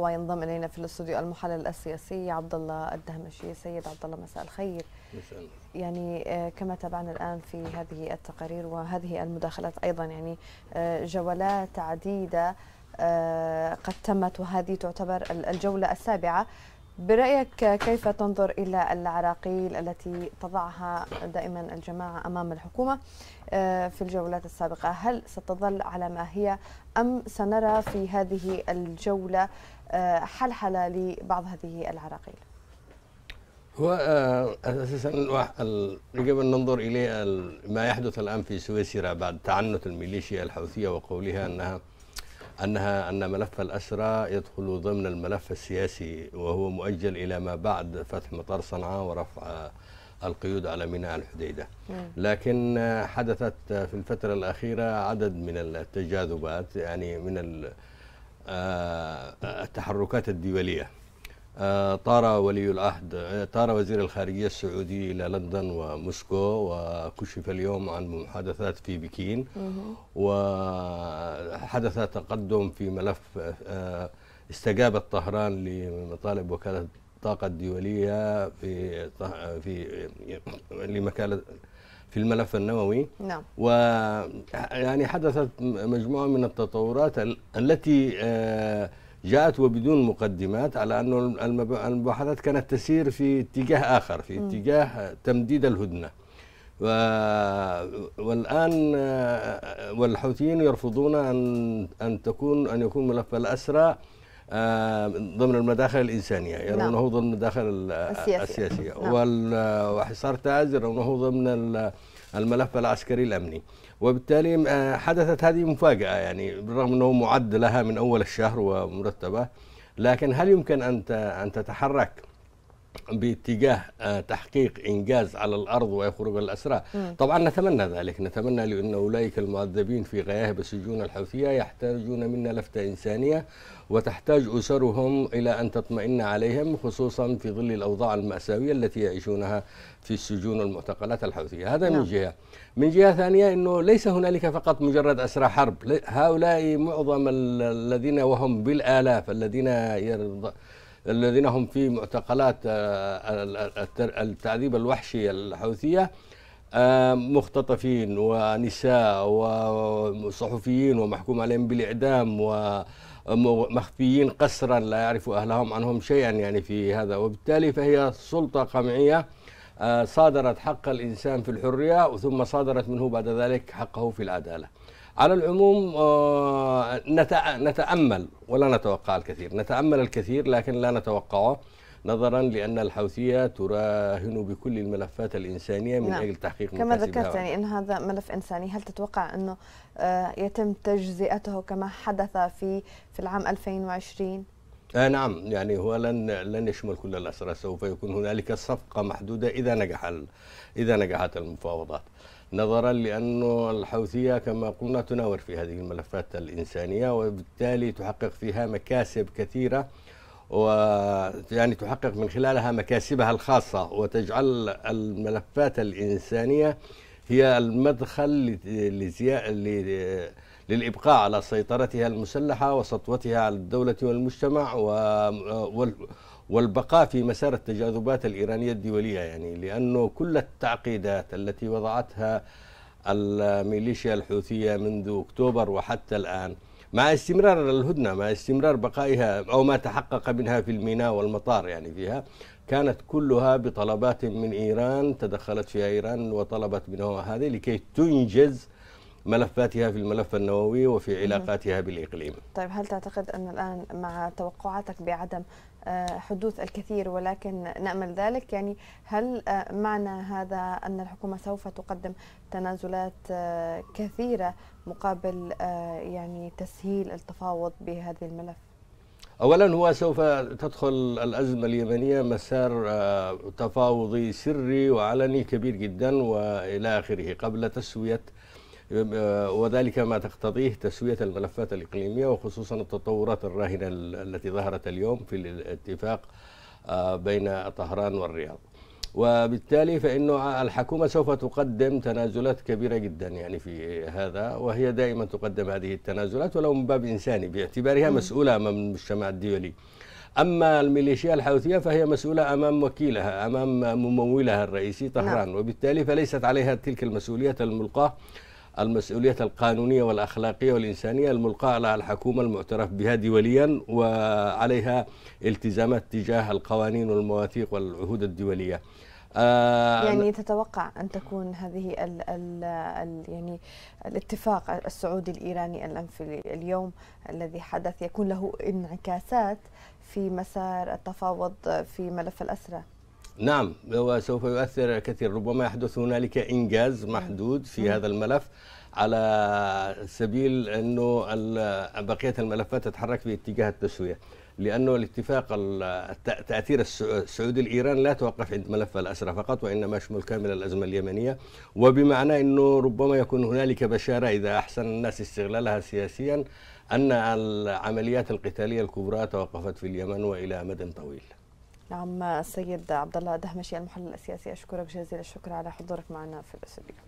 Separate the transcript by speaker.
Speaker 1: وينضم الينا في الاستوديو المحلل السياسي عبد الله الدهمشي سيد عبد الله مساء الخير مساء يعني آه، كما تابعنا الان في هذه التقارير وهذه المداخلات ايضا يعني آه، جولات عديده آه، قد تمت وهذه تعتبر الجوله السابعه برايك كيف تنظر الى العراقيل التي تضعها دائما الجماعه امام الحكومه في الجولات السابقه هل ستظل على ما هي ام سنرى في هذه الجوله آه، حلحله لبعض هذه العراقيل؟
Speaker 2: هو آه، اساسا يجب ان ننظر اليه ما يحدث الان في سويسرا بعد تعنت الميليشيا الحوثيه وقولها انها انها ان ملف الاسرى يدخل ضمن الملف السياسي وهو مؤجل الى ما بعد فتح مطار صنعاء ورفع آه، القيود على ميناء الحديده نعم. لكن حدثت في الفتره الاخيره عدد من التجاذبات يعني من آه، التحركات الدولية آه، طار ولي العهد آه، طار وزير الخارجية السعودي إلى لندن وموسكو وكشف اليوم عن محادثات في بكين وحدث تقدم في ملف استجابت طهران لمطالب وكالة الطاقة الدولية في في لمكالة في الملف النووي نعم و يعني حدثت مجموعة من التطورات التي آه، جاءت وبدون مقدمات على انه المباحثات كانت تسير في اتجاه آخر في اتجاه تمديد الهدنة و... والآن آه، والحوثيين يرفضون أن أن تكون أن يكون ملف الأسرى آه، ضمن المداخل الإنسانية يرونه يعني نعم. ضمن المداخل السياسية, السياسية. نعم. وحصار تاز يرونه ضمن الملف العسكري الأمني وبالتالي آه، حدثت هذه مفاجأة يعني بالرغم أنه معد لها من أول الشهر ومرتبة لكن هل يمكن أن أن تتحرك باتجاه آه، تحقيق انجاز على الارض ويخرج الاسرى طبعا نتمنى ذلك نتمنى لان اولئك المعذبين في غياهب السجون الحوثيه يحتاجون منا لفته انسانيه وتحتاج اسرهم الى ان تطمئن عليهم خصوصا في ظل الاوضاع الماساويه التي يعيشونها في السجون والمعتقلات الحوثيه هذا م. من نعم. جهه من جهه ثانيه انه ليس هنالك فقط مجرد اسرى حرب هؤلاء معظم الذين وهم بالالاف الذين يرضى الذين هم في معتقلات آه، التعذيب الوحشي الحوثية آه، مختطفين ونساء وصحفيين ومحكوم عليهم بالإعدام ومخفيين قسرا لا يعرف أهلهم عنهم شيئا يعني في هذا وبالتالي فهي سلطة قمعية آه، صادرت حق الإنسان في الحرية ثم صادرت منه بعد ذلك حقه في العدالة على العموم آه، نتامل ولا نتوقع الكثير نتامل الكثير لكن لا نتوقعه نظرا لان الحوثيه تراهن بكل الملفات الانسانيه من نعم. اجل تحقيق كما ذكرت يعني
Speaker 1: ان هذا ملف انساني هل تتوقع انه آه، يتم تجزئته كما حدث في في العام 2020
Speaker 2: آه نعم يعني هو لن لن يشمل كل الاسرى سوف يكون هنالك صفقه محدوده اذا نجح اذا نجحت المفاوضات نظرا لأن الحوثية كما قلنا تناور في هذه الملفات الإنسانية وبالتالي تحقق فيها مكاسب كثيرة و يعني تحقق من خلالها مكاسبها الخاصة وتجعل الملفات الإنسانية هي المدخل لزياء للإبقاء على سيطرتها المسلحة وسطوتها على الدولة والمجتمع و... والبقاء في مسار التجاذبات الإيرانية الدولية يعني لأنه كل التعقيدات التي وضعتها الميليشيا الحوثية منذ أكتوبر وحتى الآن مع استمرار الهدنة مع استمرار بقائها أو ما تحقق منها في الميناء والمطار يعني فيها كانت كلها بطلبات من إيران تدخلت فيها إيران وطلبت منها هذه لكي تنجز ملفاتها في الملف النووي وفي علاقاتها بالإقليم
Speaker 1: طيب هل تعتقد أن الآن مع توقعاتك بعدم آه، حدوث الكثير ولكن نأمل ذلك يعني هل آه، معنى هذا أن الحكومة سوف تقدم تنازلات آه، كثيرة مقابل يعني تسهيل التفاوض بهذا الملف
Speaker 2: اولا هو سوف تدخل الازمه اليمنيه مسار تفاوضي سري وعلني كبير جدا والى اخره قبل تسويه آه، وذلك ما تقتضيه تسوية الملفات الإقليمية وخصوصا التطورات الراهنة التي ظهرت اليوم في الاتفاق آه، بين طهران والرياض وبالتالي فإنه الحكومة سوف تقدم تنازلات كبيرة جدا يعني في هذا وهي دائما تقدم هذه التنازلات ولو من باب إنساني باعتبارها مسؤولة أمام المجتمع الدولي أما الميليشيا الحوثية فهي مسؤولة أمام وكيلها أمام ممولها الرئيسي طهران نعم. وبالتالي فليست عليها تلك المسؤولية الملقاة المسؤولية القانونية والأخلاقية والإنسانية الملقاة على الحكومة المعترف بها دوليا وعليها التزامات تجاه القوانين والمواثيق والعهود الدولية آه، يعني
Speaker 1: تتوقع أن تكون هذه ال ال الـ يعني الاتفاق السعودي الإيراني الأنفي اليوم الذي حدث يكون له انعكاسات في مسار التفاوض في ملف الأسرة
Speaker 2: نعم وسوف يؤثر كثير ربما يحدث هنالك إنجاز محدود في هذا الملف على سبيل أنه بقية الملفات تتحرك في اتجاه التسوية لأنه الاتفاق التأثير السعودي الإيراني لا توقف عند ملف الأسرى فقط وإنما يشمل كامل الأزمة اليمنية وبمعنى أنه ربما يكون هنالك بشارة إذا أحسن الناس استغلالها سياسيا أن العمليات القتالية الكبرى توقفت في اليمن وإلى مدى طويل
Speaker 1: نعم السيد عبد الله دهمشي المحلل السياسي اشكرك جزيل الشكر على حضورك معنا في الاستوديو